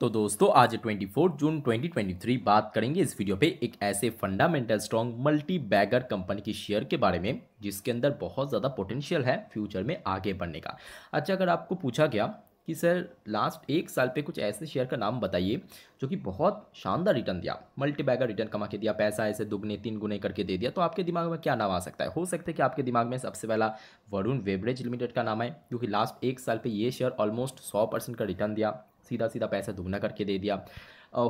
तो दोस्तों आज 24 जून 2023 बात करेंगे इस वीडियो पे एक ऐसे fundamental strong multibagger company की शेयर के बारे में जिसके अंदर बहुत ज़्यादा पोटेंशियल है फ्यूचर में आगे बढ़ने का अच्छा अगर आपको पूछा गया कि सर लास्ट एक साल पे कुछ ऐसे शेयर का नाम बताइए जो कि बहुत शानदार रिटर्न दिया मल्टी बैगर रिटर्न कमा के दिया पैसा ऐसे दुगने तीन गुने करके दे दिया तो आपके दिमाग में क्या नाम आ सकता है हो सकता है कि आपके दिमाग में सबसे पहला वरुण वेबरेज लिमिटेड का नाम है क्योंकि लास्ट एक साल पे ये शेयर ऑलमोस्ट सौ परसेंट का रिटर्न दिया सीधा सीधा पैसा दुगना करके दे दिया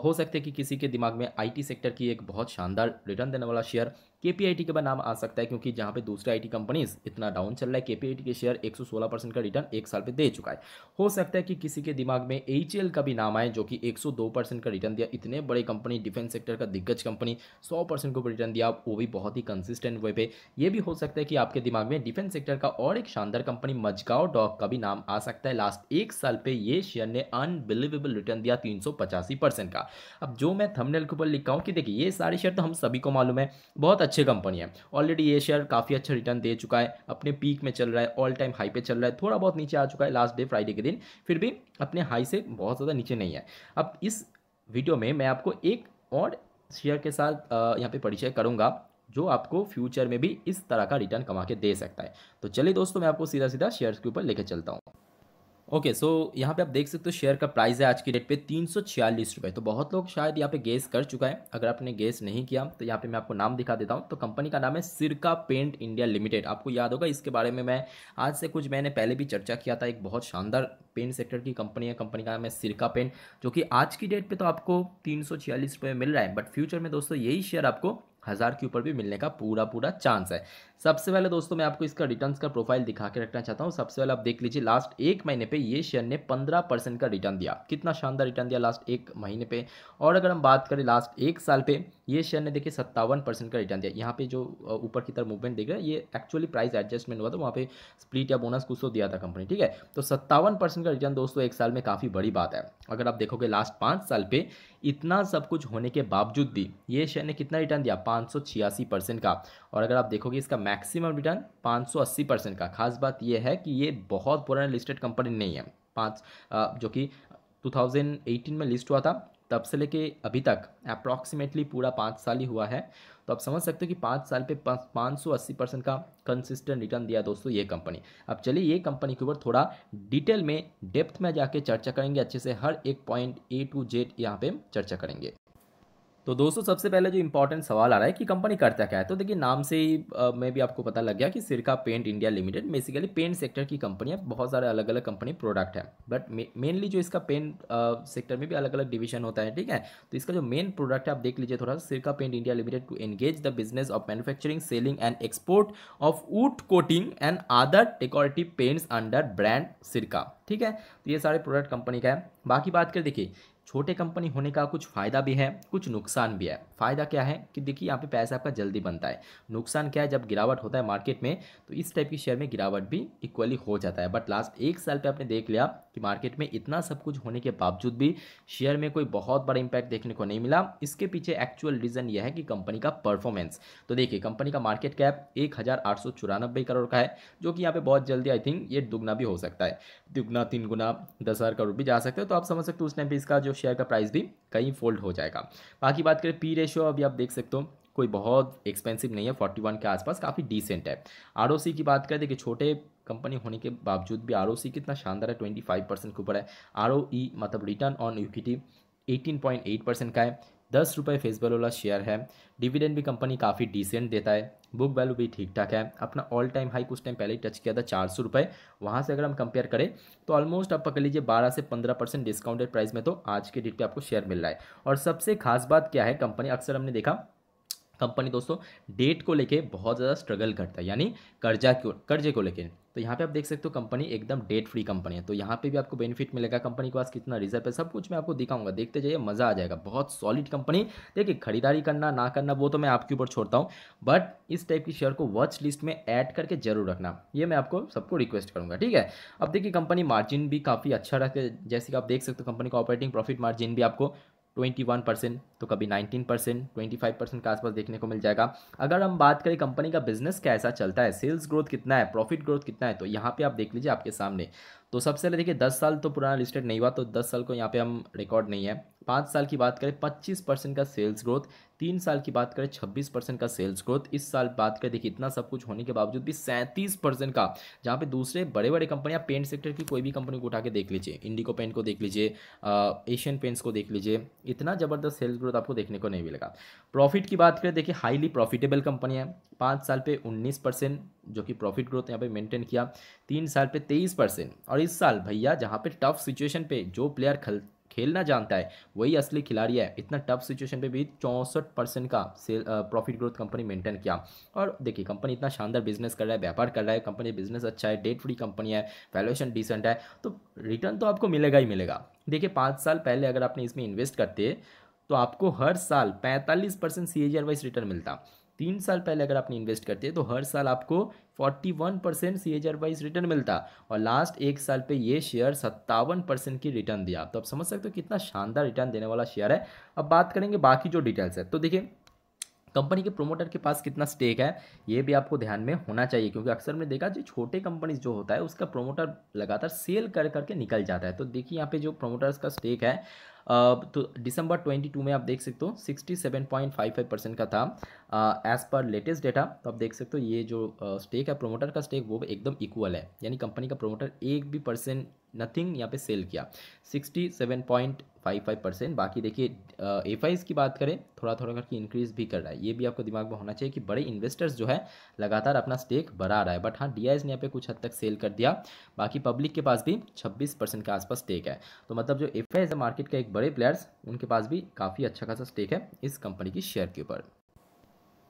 हो सकता है कि किसी के दिमाग में आईटी सेक्टर की एक बहुत शानदार रिटर्न देने वाला शेयर के के बाद नाम आ सकता है क्योंकि जहाँ पे दूसरे आईटी कंपनीज इतना डाउन चल रहा है के के शेयर 116 परसेंट का रिटर्न एक साल पे दे चुका है हो सकता है कि किसी के दिमाग में एच का भी नाम आए जो कि 102 परसेंट का रिटर्न दिया इतने बड़े कंपनी डिफेंस सेक्टर का दिग्गज कंपनी सौ परसेंट को रिटर्न दिया वो भी बहुत ही कंसिस्टेंट वे पे ये भी हो सकता है कि आपके दिमाग में डिफेंस सेक्टर का और एक शानदार कंपनी मजगाव डॉग का भी नाम आ सकता है लास्ट एक साल पे ये शेयर ने अनबिलीवेबल रिटर्न दिया तीन का अब जो मैं थमनेल के ऊपर लिखा हूँ कि देखिए ये सारे शेयर तो हम सभी को मालूम है बहुत अच्छी कंपनी है ऑलरेडी ये शेयर काफ़ी अच्छा रिटर्न दे चुका है अपने पीक में चल रहा है ऑल टाइम हाई पे चल रहा है थोड़ा बहुत नीचे आ चुका है लास्ट डे फ्राइडे के दिन फिर भी अपने हाई से बहुत ज़्यादा नीचे नहीं है अब इस वीडियो में मैं आपको एक और शेयर के साथ यहाँ पर परिचय करूँगा जो आपको फ्यूचर में भी इस तरह का रिटर्न कमा के दे सकता है तो चलिए दोस्तों मैं आपको सीधा सीधा शेयर्स के ऊपर लेकर चलता हूँ ओके सो यहाँ पे आप देख सकते हो शेयर का प्राइस है आज की डेट पे तीन सौ छियालीस रुपये तो बहुत लोग शायद यहाँ पे गेस कर चुका है अगर आपने गेस नहीं किया तो यहाँ पे मैं आपको नाम दिखा देता हूँ तो कंपनी का नाम है सिरका पेंट इंडिया लिमिटेड आपको याद होगा इसके बारे में मैं आज से कुछ मैंने पहले भी चर्चा किया था एक बहुत शानदार पेंट सेक्टर की कंपनी है कंपनी का नाम है सिरका पेंट जो कि आज की डेट पर तो आपको तीन सौ छियालीस रुपये मिल रहा है बट फ्यूचर में दोस्तों यही शेयर आपको हज़ार के ऊपर भी मिलने का पूरा पूरा चांस है सबसे पहले दोस्तों मैं आपको इसका रिटर्न का प्रोफाइल दिखा के रखना चाहता हूँ सबसे पहले आप देख लीजिए लास्ट एक महीने पे ये शेयर ने पंद्रह परसेंट का रिटर्न दिया कितना शानदार रिटर्न दिया लास्ट एक महीने पे और अगर हम बात करें लास्ट एक साल पे ये शेयर ने देखिए सत्तावन परसेंट का रिटर्न दिया यहाँ पे जो ऊपर की तरफ मूवमेंट देख रहे हैं ये एक्चुअली प्राइस एडजस्टमेंट हुआ था वहाँ पे स्प्लिट या बोनस कुछ तो दिया था कंपनी ठीक है तो सत्तावन परसेंट का रिटर्न दोस्तों एक साल में काफ़ी बड़ी बात है अगर आप देखोगे लास्ट पाँच साल पे इतना सब कुछ होने के बावजूद भी ये शेयर ने कितना रिटर्न दिया पाँच का और अगर आप देखोगे इसका मैक्सिमम रिटर्न 580 परसेंट का खास बात यह है कि ये बहुत पुराना लिस्टेड कंपनी नहीं है पाँच जो कि 2018 में लिस्ट हुआ था तब से लेके अभी तक अप्रॉक्सीमेटली पूरा पाँच साल ही हुआ है तो आप समझ सकते हो कि पाँच साल पे पाँच सौ अस्सी परसेंट का कंसिस्टेंट रिटर्न दिया दोस्तों ये कंपनी अब चलिए ये कंपनी के ऊपर थोड़ा डिटेल में डेप्थ में जाके चर्चा करेंगे अच्छे से हर एक पॉइंट ए टू जेड यहाँ पे चर्चा करेंगे तो दोस्तों सबसे पहले जो इंपॉर्टेंट सवाल आ रहा है कि कंपनी करता क्या है तो देखिए नाम से ही मैं भी आपको पता लग गया कि Sirca paint India limited basically paint sector की कंपनी है बहुत सारे अलग अलग कंपनी प्रोडक्ट है बट मेनली जो इसका पेंट सेक्टर में भी अलग अलग डिवीजन होता है ठीक है तो इसका जो मेन प्रोडक्ट है आप देख लीजिए थोड़ा सा Sirca paint India limited to engage the business of manufacturing selling and export of wood coating and other decorative paints under brand Sirca ठीक है तो ये सारे प्रोडक्ट कंपनी का है बाकी बात कर देखिए छोटे कंपनी होने का कुछ फ़ायदा भी है कुछ नुकसान भी है फ़ायदा क्या है कि देखिए यहाँ पे पैसा आपका जल्दी बनता है नुकसान क्या है जब गिरावट होता है मार्केट में तो इस टाइप की शेयर में गिरावट भी इक्वली हो जाता है बट लास्ट एक साल पे आपने देख लिया कि मार्केट में इतना सब कुछ होने के बावजूद भी शेयर में कोई बहुत बड़ा इंपैक्ट देखने को नहीं मिला इसके पीछे एक्चुअल रीज़न यह है कि कंपनी का परफॉर्मेंस तो देखिए कंपनी का मार्केट कैप एक करोड़ का है जो कि यहाँ पर बहुत जल्दी आई थिंक ये दुगना भी हो सकता है दुगना तीन गुना दस करोड़ भी जा सकता है तो आप समझ सकते हो उस टाइम पर इसका जो शेयर का प्राइस भी कहीं फोल्ड हो जाएगा बाकी बात करें पी रेशियो अभी आप देख सकते हो कोई बहुत एक्सपेंसिव नहीं है फोर्टी वन के आसपास काफ़ी डिसेंट है आर की बात करें देखिए छोटे कंपनी होने के बावजूद भी आर कितना शानदार है ट्वेंटी फाइव परसेंट के ऊपर है आर e मतलब रिटर्न ऑन इक्विटी 18.8 परसेंट का है दस रुपये फेस वैल्यू वाला शेयर है डिविडेंड भी कंपनी काफ़ी डिसेंट देता है बुक वैल्यू भी ठीक ठाक है अपना ऑल टाइम हाई कुछ टाइम पहले ही टच किया था चार सौ रुपये वहाँ से अगर हम कंपेयर करें तो ऑलमोस्ट आप पकड़ लीजिए बारह से पंद्रह परसेंट डिस्काउंटेड प्राइस में तो आज के डेट पर आपको शेयर मिल रहा है और सबसे खास बात क्या है कंपनी अक्सर हमने देखा कंपनी दोस्तों डेट को लेके बहुत ज़्यादा स्ट्रगल करता है यानी कर्जा को कर्जे को लेके तो यहाँ पे आप देख सकते हो कंपनी एकदम डेट फ्री कंपनी है तो यहाँ पे भी आपको बेनिफिट मिलेगा कंपनी के पास कितना रिजर्व है सब कुछ मैं आपको दिखाऊंगा देखते जाइए मज़ा आ जाएगा बहुत सॉलिड कंपनी देखिए खरीदारी करना ना करना वो तो मैं आपके ऊपर छोड़ता हूँ बट इस टाइप की शेयर को वॉच लिस्ट में ऐड करके जरूर रखना ये मैं आपको सबको रिक्वेस्ट करूँगा ठीक है अब देखिए कंपनी मार्जिन भी काफ़ी अच्छा रखे जैसे कि आप देख सकते हो कंपनी का ऑपरेटिंग प्रॉफिट मार्जिन भी आपको 21 परसेंट तो कभी 19 परसेंट ट्वेंटी परसेंट के आसपास देखने को मिल जाएगा अगर हम बात करें कंपनी का बिजनेस कैसा चलता है सेल्स ग्रोथ कितना है प्रॉफिट ग्रोथ कितना है तो यहाँ पे आप देख लीजिए आपके सामने तो सबसे पहले देखिए दस साल तो पुराना लिस्टेड नहीं हुआ तो दस साल को यहाँ पे हम रिकॉर्ड नहीं है पाँच साल की बात करें पच्चीस परसेंट का सेल्स ग्रोथ तीन साल की बात करें छब्बीस परसेंट का सेल्स ग्रोथ इस साल बात करें देखिए इतना सब कुछ होने के बावजूद भी सैंतीस परसेंट का जहाँ पे दूसरे बड़े बड़े कंपनियाँ पेंट सेक्टर की कोई भी कंपनी को उठा के देख लीजिए इंडिको पेंट को देख लीजिए एशियन पेंट्स को देख लीजिए इतना ज़बरदस्त सेल्स ग्रोथ आपको देखने को नहीं मिलेगा प्रॉफिट की बात करें देखिए हाईली प्रॉफिटेबल कंपनी है पाँच साल पे 19 परसेंट जो कि प्रॉफिट ग्रोथ यहाँ पे मेंटेन किया तीन साल पे 23 परसेंट और इस साल भैया जहाँ पे टफ सिचुएशन पे जो प्लेयर खल खेलना जानता है वही असली खिलाड़ी है इतना टफ सिचुएशन पे भी चौंसठ परसेंट का sale profit growth company maintain किया और देखिए कंपनी इतना शानदार बिजनेस कर रहा है व्यापार कर रहा है कंपनी बिजनेस अच्छा है डेट फ्री कंपनी है वैल्यूएशन डिसेंट है तो रिटर्न तो आपको मिलेगा ही मिलेगा देखिए पाँच साल पहले अगर आपने इसमें इन्वेस्ट करते तो आपको हर साल पैंतालीस परसेंट सी वाइज रिटर्न मिलता तीन साल पहले अगर आपने इन्वेस्ट करते तो हर साल आपको 41 percent C H wise return मिलता और लास्ट एक साल पे ये शेयर सत्तावन परसेंट की रिटर्न दिया तो आप समझ सकते हो कितना शानदार रिटर्न देने वाला शेयर है अब बात करेंगे बाकी जो डिटेल्स है तो देखिए कंपनी के प्रोमोटर के पास कितना स्टेक है ये भी आपको ध्यान में होना चाहिए क्योंकि अक्सर मैंने देखा जो छोटे कंपनीज जो होता है उसका प्रोमोटर लगातार सेल कर करके निकल जाता है तो देखिए यहाँ पे जो प्रोमोटर्स का स्टेक है तो दिसंबर 22 में आप देख सकते हो 67.55 परसेंट का था एज़ पर लेटेस्ट डेटा तो आप देख सकते हो ये जो स्टेक है प्रोमोटर का स्टेक वो एकदम इक्वल है यानी कंपनी का प्रोमोटर एक भी परसेंट नथिंग यहाँ पे सेल किया पॉइंट फाइव फाइव परसेंट बाकी देखिए एफ आईज की बात करें थोड़ा थोड़ा करके इंक्रीज़ भी कर रहा है ये भी आपको दिमाग में होना चाहिए कि बड़े इन्वेस्टर्स जो है लगातार अपना स्टेक बढ़ा रहा है बट हाँ डी ने यहाँ पे कुछ हद तक सेल कर दिया बाकी पब्लिक के पास भी छब्बीस परसेंट के आसपास स्टेक है तो मतलब जो एफ आईज है मार्केट का एक बड़े प्लेयर्स उनके पास भी काफ़ी अच्छा खासा स्टेक है इस कंपनी की शेयर के ऊपर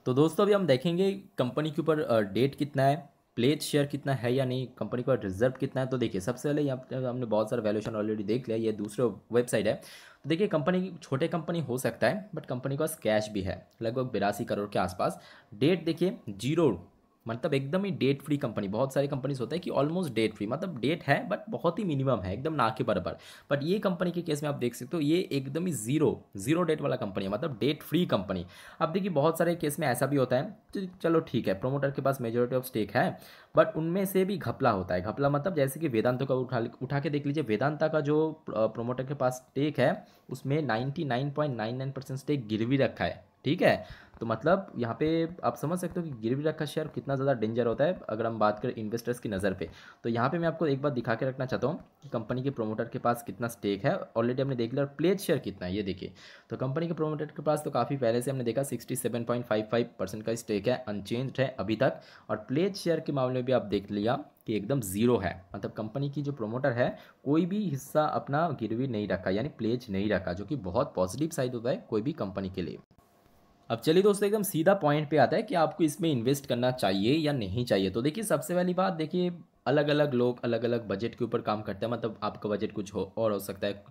तो दोस्तों अभी हम देखेंगे कंपनी के ऊपर डेट कितना है प्लेज शेयर कितना है या नहीं कंपनी का रिजर्व कितना है तो देखिए सबसे पहले यहाँ पर हमने बहुत सारा वैल्यूशन ऑलरेडी देख लिया ये दूसरे वेबसाइट है तो देखिए कंपनी छोटे कंपनी हो सकता है बट कंपनी के पास कैश भी है लगभग बिरासी करोड़ के आसपास डेट देखिए जीरो मतलब एकदम ही डेट फ्री कंपनी बहुत सारी कंपनीज होता है कि ऑलमोस्ट डेट फ्री मतलब डेट है बट बहुत ही मिनिमम है एकदम ना के बराबर बट ये कंपनी के केस में आप देख सकते हो ये एकदम ही जीरो जीरो डेट वाला कंपनी है मतलब डेट फ्री कंपनी अब देखिए बहुत सारे केस में ऐसा भी होता है तो चलो ठीक है प्रोमोटर के पास मेजोरिटी ऑफ स्टेक है बट उनमें से भी घपला होता है घपला मतलब जैसे कि वेदांतों का उठा उठा के देख लीजिए वेदांता का जो प्रोमोटर के पास स्टेक है उसमें ninety nine point nine nine percent stake गिरवी रखा है ठीक है तो मतलब यहाँ पे आप समझ सकते हो कि गिरवी रखा शेयर कितना ज़्यादा डेंजर होता है अगर हम बात करें इन्वेस्टर्स की नज़र पे तो यहाँ पे मैं आपको एक बार दिखा के रखना चाहता हूँ कि कंपनी के प्रोमोटर के पास कितना स्टेक है ऑलरेडी हमने देख लिया और प्लेज शेयर कितना है ये देखिए तो कंपनी के प्रोमोटर के पास तो काफ़ी पहले से हमने देखा sixty seven point five five percent का स्टेक है अनचेंज है अभी तक और प्लेज शेयर के मामले में भी आप देख लिया कि एकदम ज़ीरो है मतलब कंपनी की जो प्रोमोटर है कोई भी हिस्सा अपना गिरवी नहीं रखा यानी प्लेज नहीं रखा जो कि बहुत पॉजिटिव साइड होता है कोई भी कंपनी के लिए अब चलिए दोस्तों एकदम सीधा पॉइंट पे आता है कि आपको इसमें इन्वेस्ट करना चाहिए या नहीं चाहिए तो देखिए सबसे पहली बात देखिए अलग अलग लोग अलग अलग बजट के ऊपर काम करते हैं मतलब आपका बजट कुछ हो और हो सकता है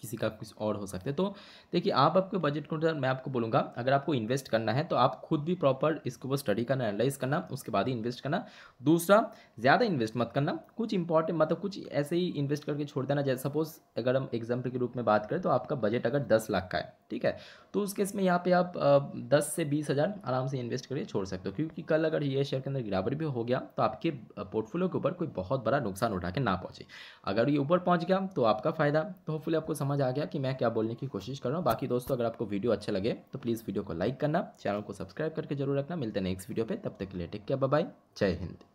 किसी का कुछ और हो सकता है तो देखिए आप आपके बजट के अनुसार मैं आपको बोलूँगा अगर आपको इन्वेस्ट करना है तो आप खुद भी प्रॉपर इसको ऊपर स्टडी करना एनालाइज करना उसके बाद ही इन्वेस्ट करना दूसरा ज़्यादा इन्वेस्ट मत करना कुछ इंपॉर्टेंट मतलब कुछ ऐसे ही इन्वेस्ट करके छोड़ देना जैसे सपोज अगर हम एग्जाम्पल के रूप में बात करें तो आपका बजट अगर दस लाख का है ठीक है तो उस केस में यहाँ पे आप दस से बीस हज़ार आराम से इन्वेस्ट करके छोड़ सकते हो क्योंकि कल अगर ये शेयर के अंदर गिरावट भी हो गया तो आपके पोर्टफोलियो के ऊपर कोई बहुत बड़ा नुकसान उठा के ना पहुँचे अगर ये ऊपर पहुँच गया तो आपका फ़ायदा तो होपफुली आपको समझ आ गया कि मैं क्या बोलने की कोशिश कर रहा हूँ बाकी दोस्तों अगर आपको वीडियो अच्छा लगे तो प्लीज़ वीडियो को लाइक करना चैनल को सब्सक्राइब करके जरूर रखना मिलते हैं नेक्स्ट वीडियो पर तब तक के लिए टेक केयर बाय जय हिंद